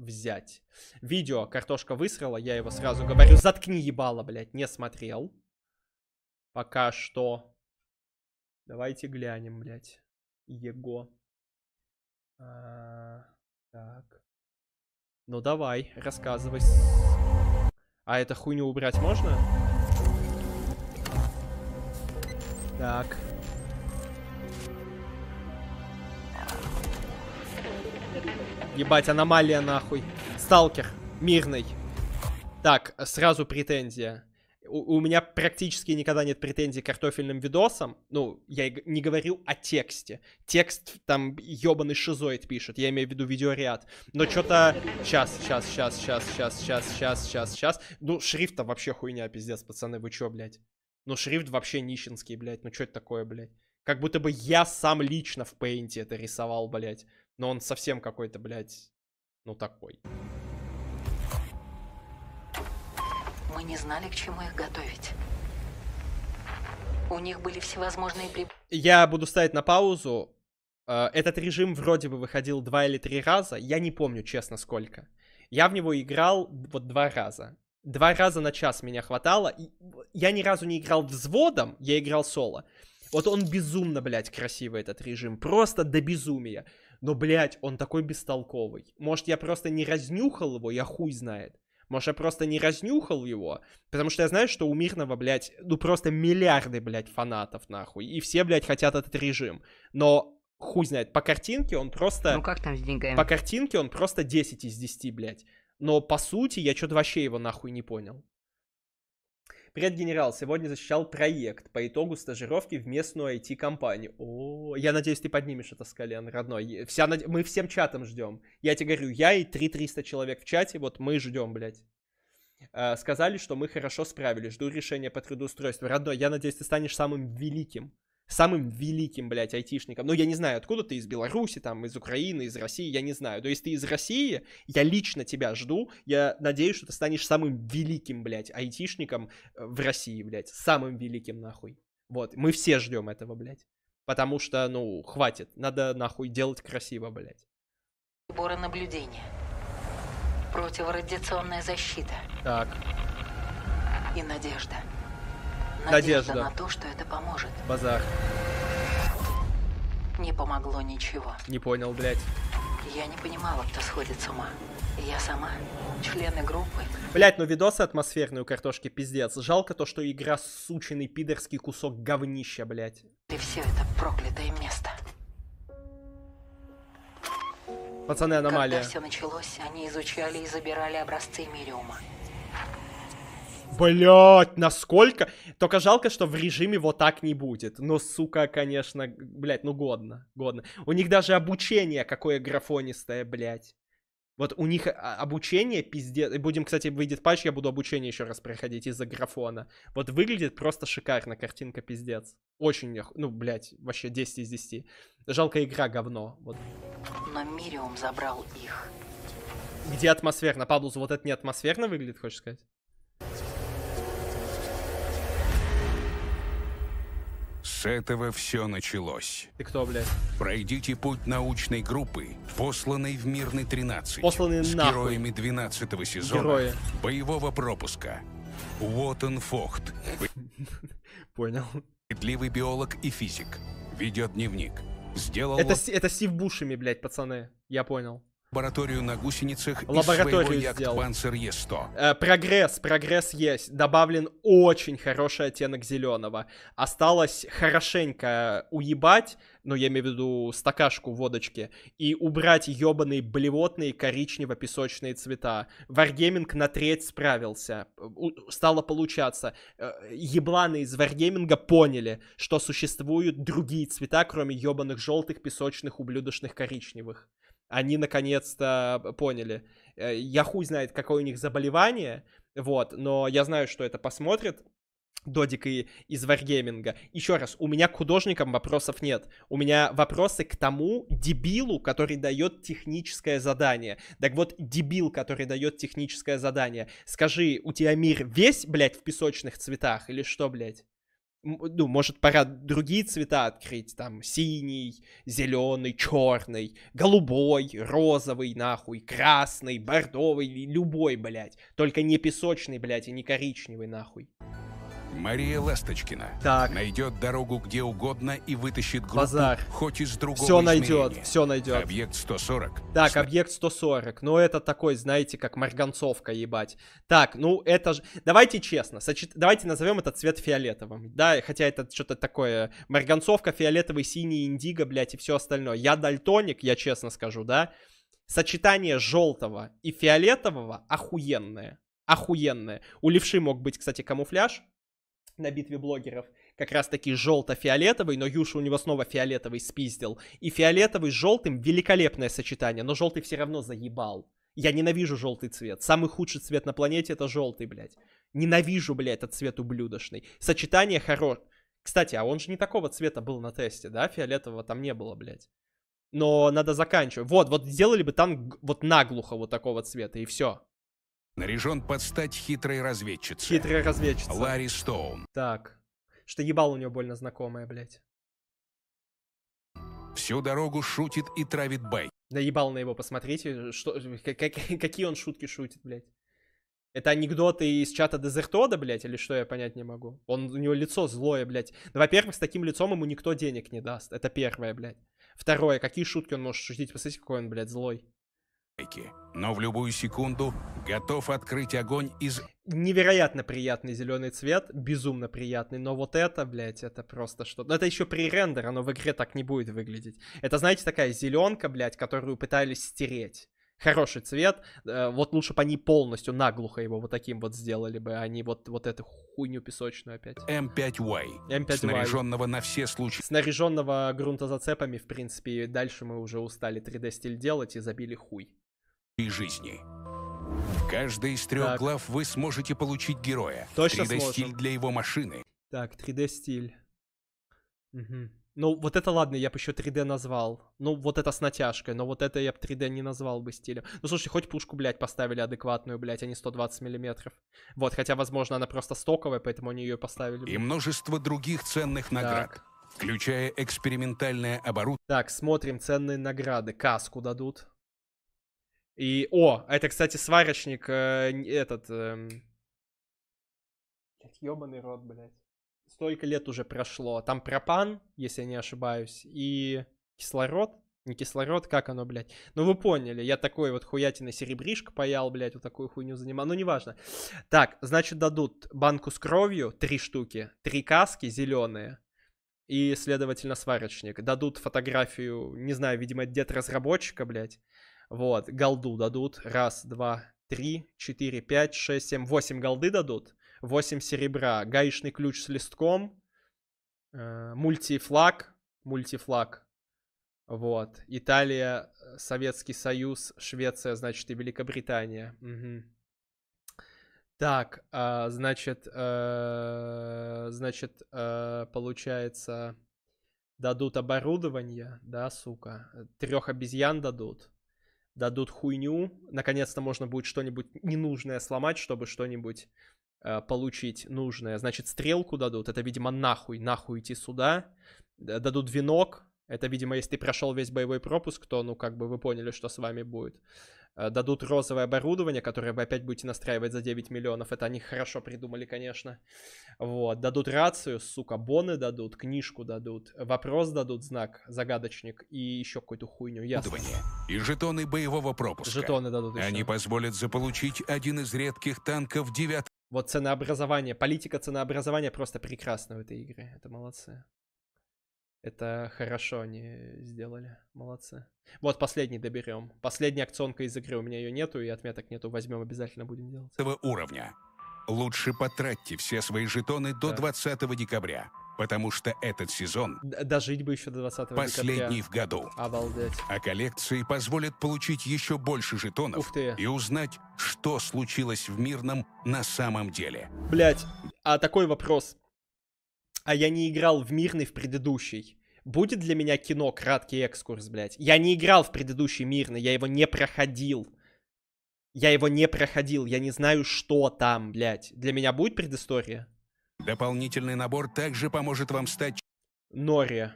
взять. Видео «Картошка высрала», я его сразу говорю, заткни ебало, блядь, не смотрел. Пока что. Давайте глянем, блядь. Его. А, так. Ну давай, рассказывай. А это хуйню убрать можно? Так. Ебать, аномалия нахуй. Сталкер. Мирный. Так, сразу претензия. У, у меня практически никогда нет претензий к картофельным видосам. Ну, я не говорил о тексте. Текст там ебаный шизоид пишет. Я имею в виду видеоряд. Но что-то... Сейчас, сейчас, сейчас, сейчас, сейчас, сейчас, сейчас, сейчас, сейчас. Ну, шрифт там вообще хуйня, пиздец, пацаны. Вы чё, блядь? Ну, шрифт вообще нищенский, блядь. Ну, что это такое, блядь? Как будто бы я сам лично в пейнте это рисовал, блядь. Но он совсем какой-то, блядь, ну такой. Мы не знали, к чему их готовить. У них были всевозможные приборы. Я буду ставить на паузу. Э, этот режим вроде бы выходил два или три раза. Я не помню, честно, сколько. Я в него играл вот два раза. Два раза на час меня хватало. Я ни разу не играл взводом, я играл соло. Вот он безумно, блядь, красивый этот режим. Просто до безумия. Но, блядь, он такой бестолковый. Может, я просто не разнюхал его, я хуй знает. Может, я просто не разнюхал его, потому что я знаю, что у Мирного, блядь, ну просто миллиарды, блядь, фанатов, нахуй. И все, блядь, хотят этот режим. Но хуй знает, по картинке он просто... Ну как там с деньгами? По картинке он просто 10 из 10, блядь. Но по сути я что-то вообще его нахуй не понял. Привет, генерал. Сегодня защищал проект по итогу стажировки в местную IT-компанию. О, я надеюсь, ты поднимешь это с колен, родной. Вся над... Мы всем чатом ждем. Я тебе говорю, я и 3300 человек в чате, вот мы ждем, блядь. Э, сказали, что мы хорошо справились. Жду решения по трудоустройству. Родной, я надеюсь, ты станешь самым великим самым великим, блядь, айтишником. Ну, я не знаю, откуда ты, из Беларуси, там, из Украины, из России, я не знаю. то есть ты из России, я лично тебя жду. Я надеюсь, что ты станешь самым великим, блядь, айтишником э, в России, блядь. Самым великим, нахуй. Вот, мы все ждем этого, блядь. Потому что, ну, хватит. Надо, нахуй, делать красиво, блядь. Приборы наблюдения. Противорадиационная защита. Так. И надежда. Надежда. Надежда на то, что это поможет. Базар. Не помогло ничего. Не понял, блядь. Я не понимала, кто сходит с ума. Я сама, члены группы. Блять, ну видосы атмосферные у картошки пиздец. Жалко то, что игра сученный пидорский кусок говнища, блять. И все это проклятое место. Пацаны, аномалия. Когда все началось, они изучали и забирали образцы Мириума блядь, насколько... Только жалко, что в режиме вот так не будет. Но, ну, сука, конечно, блядь, ну годно, годно. У них даже обучение какое графонистое, блядь. Вот у них а, обучение пиздец. Будем, кстати, выйдет патч, я буду обучение еще раз проходить из-за графона. Вот выглядит просто шикарно, картинка пиздец. Очень, ну, блядь, вообще 10 из 10. Жалко игра говно. Вот. Но Мириум забрал их. Где атмосферно? Паблус, вот это не атмосферно выглядит, хочешь сказать? С этого все началось. Ты кто, блядь? Пройдите путь научной группы, посланной в Мирный 13. Посланный с нахуй. героями 12 сезона Герои. боевого пропуска. Уотен Фохт. Понял. Петливый биолог и физик. Ведет дневник. Сделал... Это, это Стив Бушами, блядь, пацаны. Я понял лабораторию на гусеницах лабораторию из своего Панцер Е100. Э, прогресс, прогресс есть. Добавлен очень хороший оттенок зеленого. Осталось хорошенько уебать, ну я имею в виду стакашку водочки, и убрать ебаные блевотные коричнево-песочные цвета. Варгейминг на треть справился. У- стало получаться. Э, ебланы из Варгейминга поняли, что существуют другие цвета, кроме ебаных желтых, песочных, ублюдочных, коричневых они наконец-то поняли. Э, я хуй знает, какое у них заболевание, вот, но я знаю, что это посмотрит Додик и из Варгейминга. Еще раз, у меня к художникам вопросов нет. У меня вопросы к тому дебилу, который дает техническое задание. Так вот, дебил, который дает техническое задание. Скажи, у тебя мир весь, блядь, в песочных цветах или что, блядь? ну, может, пора другие цвета открыть, там, синий, зеленый, черный, голубой, розовый, нахуй, красный, бордовый, любой, блядь, только не песочный, блядь, и не коричневый, нахуй. Мария Ласточкина так. найдет дорогу где угодно и вытащит группу Базар. хоть из другого Все найдет, все найдет. Объект 140. Так, С... объект 140. Но ну, это такой, знаете, как марганцовка, ебать. Так, ну это же... Давайте честно, сочет... давайте назовем этот цвет фиолетовым. Да, хотя это что-то такое... Марганцовка, фиолетовый, синий, индиго, блядь, и все остальное. Я дальтоник, я честно скажу, да? Сочетание желтого и фиолетового охуенное охуенное. У левши мог быть, кстати, камуфляж на битве блогеров. Как раз таки желто-фиолетовый, но Юша у него снова фиолетовый спиздил. И фиолетовый с желтым великолепное сочетание, но желтый все равно заебал. Я ненавижу желтый цвет. Самый худший цвет на планете это желтый, блядь. Ненавижу, блядь, этот цвет ублюдочный. Сочетание хорош. Кстати, а он же не такого цвета был на тесте, да? Фиолетового там не было, блядь. Но надо заканчивать. Вот, вот сделали бы там вот наглухо вот такого цвета, и все. Наряжен под стать хитрой разведчице. Хитрая разведчица. Ларри Стоун. Так. Что ебал у нее больно знакомая, блядь. Всю дорогу шутит и травит байк. Да ебал на его, посмотрите, э, что, э, как, какие он шутки шутит, блядь. Это анекдоты из чата Дезертода, блядь, или что, я понять не могу. Он, у него лицо злое, блядь. Да, ну, во-первых, с таким лицом ему никто денег не даст. Это первое, блядь. Второе, какие шутки он может шутить? Посмотрите, какой он, блядь, злой. Айки, но в любую секунду готов открыть огонь из... Невероятно приятный зеленый цвет, безумно приятный, но вот это, блядь, это просто что-то... это еще пререндер, оно в игре так не будет выглядеть. Это, знаете, такая зеленка, блядь, которую пытались стереть хороший цвет. Э, вот лучше бы они полностью наглухо его вот таким вот сделали бы, а не вот, вот эту хуйню песочную опять. М5Y. М5Y. Снаряженного на все случаи. Снаряженного грунтозацепами, в принципе, дальше мы уже устали 3D-стиль делать и забили хуй и жизни. В каждой из трех так. глав вы сможете получить героя. Точно 3D-стиль для его машины. Так, 3D-стиль. Угу. Ну, вот это ладно, я бы еще 3D назвал. Ну, вот это с натяжкой, но вот это я бы 3D не назвал бы стилем. Ну, слушай, хоть пушку, блядь, поставили адекватную, блядь, а не 120 миллиметров. Вот, хотя, возможно, она просто стоковая, поэтому они ее поставили. Блядь. И множество других ценных наград. Включая экспериментальное оборудование. Так, смотрим ценные награды. Каску дадут. И, о, это, кстати, сварочник э, этот... Э, эм. ёбаный рот, блядь. Столько лет уже прошло. Там пропан, если я не ошибаюсь, и кислород. Не кислород, как оно, блядь. Ну вы поняли, я такой вот хуятина серебришка паял, блядь, вот такую хуйню занимал. Ну неважно. Так, значит дадут банку с кровью, три штуки, три каски зеленые и, следовательно, сварочник. Дадут фотографию, не знаю, видимо, дед разработчика, блядь. Вот, голду дадут. Раз, два, три, четыре, пять, шесть, семь, восемь голды дадут. Восемь серебра. Гаишный ключ с листком. Э, мультифлаг. Мультифлаг. Вот. Италия, э, Советский Союз, Швеция, значит, и Великобритания. Угу. Так, э, значит, э, значит, э, получается, дадут оборудование, да, сука, трех обезьян дадут, дадут хуйню, наконец-то можно будет что-нибудь ненужное сломать, чтобы что-нибудь э, получить нужное. Значит, стрелку дадут, это, видимо, нахуй, нахуй идти сюда. Дадут венок, это, видимо, если ты прошел весь боевой пропуск, то, ну, как бы вы поняли, что с вами будет. Э, дадут розовое оборудование, которое вы опять будете настраивать за 9 миллионов. Это они хорошо придумали, конечно. Вот, дадут рацию, сука, боны дадут, книжку дадут, вопрос дадут, знак, загадочник и еще какую-то хуйню, ясно. И жетоны боевого пропуска. Жетоны дадут еще. Они позволят заполучить один из редких танков 9 вот ценообразование, политика ценообразования просто прекрасна в этой игре. Это молодцы. Это хорошо они сделали. Молодцы. Вот последний доберем. Последняя акционка из игры. У меня ее нету, и отметок нету. Возьмем, обязательно будем делать. Этого уровня. Лучше потратьте все свои жетоны до да. 20 декабря, потому что этот сезон... Д дожить бы еще до 20 последний декабря. Последний в году. Обалдеть. А коллекции позволят получить еще больше жетонов Ух ты. и узнать, что случилось в Мирном на самом деле. Блять, а такой вопрос а я не играл в мирный в предыдущий, будет для меня кино краткий экскурс, блядь? Я не играл в предыдущий мирный, я его не проходил. Я его не проходил, я не знаю, что там, блядь. Для меня будет предыстория? Дополнительный набор также поможет вам стать... Нори.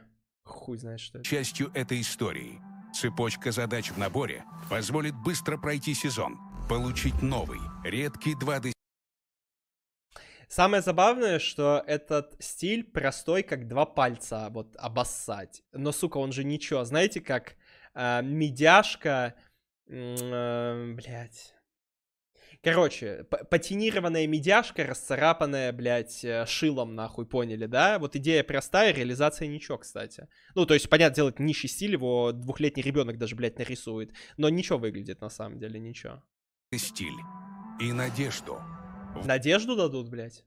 Хуй знает, что это. Частью этой истории. Цепочка задач в наборе позволит быстро пройти сезон, получить новый, редкий 2 до Самое забавное, что этот стиль простой, как два пальца вот обоссать. Но, сука, он же ничего. Знаете, как э, медяшка... Э, блядь. Короче, патинированная медяшка, расцарапанная, блять, э, шилом, нахуй, поняли, да? Вот идея простая, реализация ничего, кстати. Ну, то есть, понятно, делать нищий стиль, его двухлетний ребенок даже, блядь, нарисует. Но ничего выглядит, на самом деле, ничего. Стиль и надежду. Надежду дадут, блядь.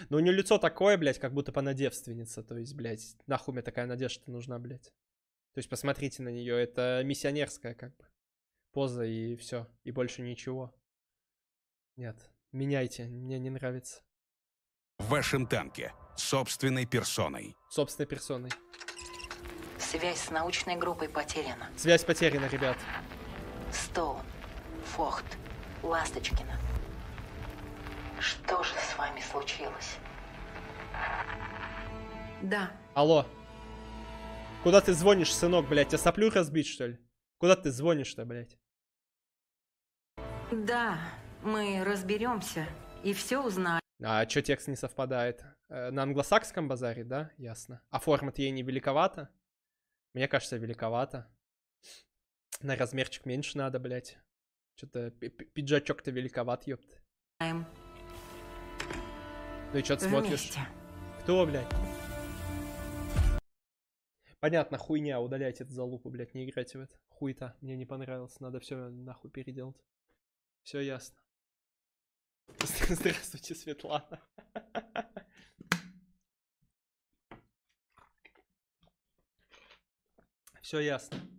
Но ну, у нее лицо такое, блядь, как будто она девственница. То есть, блядь, нахуй мне такая надежда нужна, блядь. То есть посмотрите на нее, это миссионерская как бы поза и все, и больше ничего. Нет, меняйте, мне не нравится. В вашем танке, собственной персоной. Собственной персоной. Связь с научной группой потеряна. Связь потеряна, ребят. Стоун, Фохт, Ласточкина. Что же с вами случилось? Да. Алло. Куда ты звонишь, сынок, блядь? Я соплю разбить, что ли? Куда ты звонишь-то, блядь? Да, мы разберемся и все узнаем. А чё текст не совпадает? Э, на англосакском базаре, да? Ясно. А формат ей не великовато? Мне кажется, великовато. На размерчик меньше надо, блядь. Что-то пиджачок-то великоват, ёпт. Ты ну чё ты смотришь? Кто, блядь? Понятно, хуйня, удаляйте эту залупу, блядь, не играйте в это. Хуй-то, мне не понравилось, надо все нахуй переделать. Все ясно. Здравствуйте, Светлана. Все ясно.